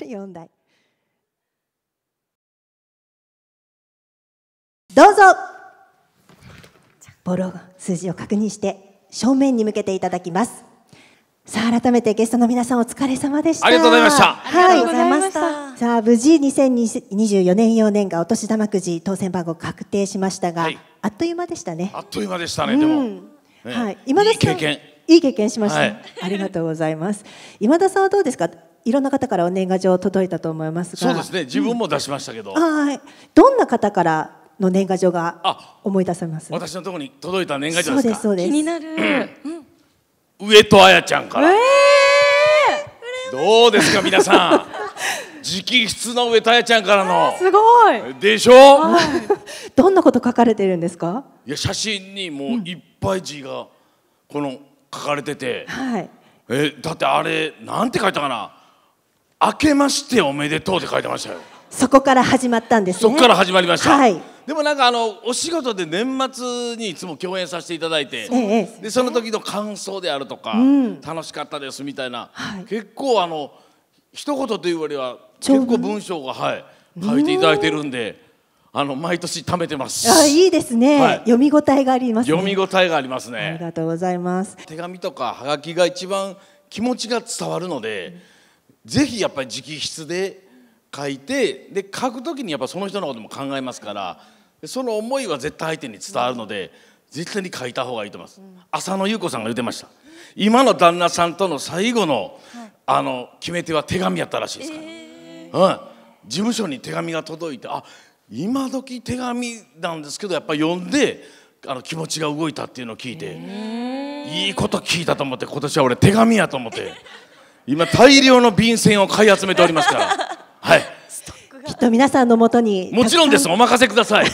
4 台どうぞボロ数字を確認して正面に向けていただきますさあ改めてゲストの皆さんお疲れ様でしたありがとうございましたはいありがとうございましたさあ無事2024年4年がお年玉くじ当選番号確定しましたが、はい、あっという間でしたねあっという間でしたね、うん、でも、ね、はい今ですいい経験いい経験しました、はい、ありがとうございます今田さんはどうですかいろんな方からお年賀状届いたと思いますがそうですね自分も出しましたけど、うん、はいどんな方からの年賀状が思い出されます私のところに届いた年賀状ですかそうです気になる、うん、上戸彩ちゃんから、えー、どうですか皆さん 直筆の上田彩ちゃんからのすごいでしょ、はい、どんなこと書かれてるんですかいや写真にもういっぱい字がこの書かれてて、うん、はい、えだってあれなんて書いたかな明けましておめでとうって書いてましたよそこから始まったんですねそこから始まりました、はい、でもなんかあのお仕事で年末にいつも共演させていただいて、でその時の感想であるとか、楽しかったですみたいな、結構あの一言というよりは結構文章が、はい、書いていただいてるんで。あの毎年貯めてます。あ、いいですね、読み応えがありますね。ありがとうございます。手紙とかはがきが一番気持ちが伝わるので、うんぜひやっぱり直筆で書いてで書く時にやっぱその人のことも考えますからその思いは絶対相手に伝わるので、絶対に書いた方がいいと思います、うん、浅野ゆう子さんが言ってました今の旦那さんとの最後のはい、あの決め手は手紙やったらしいですから、えー、うん、事務所に手紙が届いてあ今時手紙なんですけどやっぱ読んであの気持ちが動いたっていうのを聞いて、えー、いいこと聞いたと思って今年は俺手紙やと思って。今大量の便箋を買い集めておりますからはい きっと皆さんのもとにもちろんですお任せください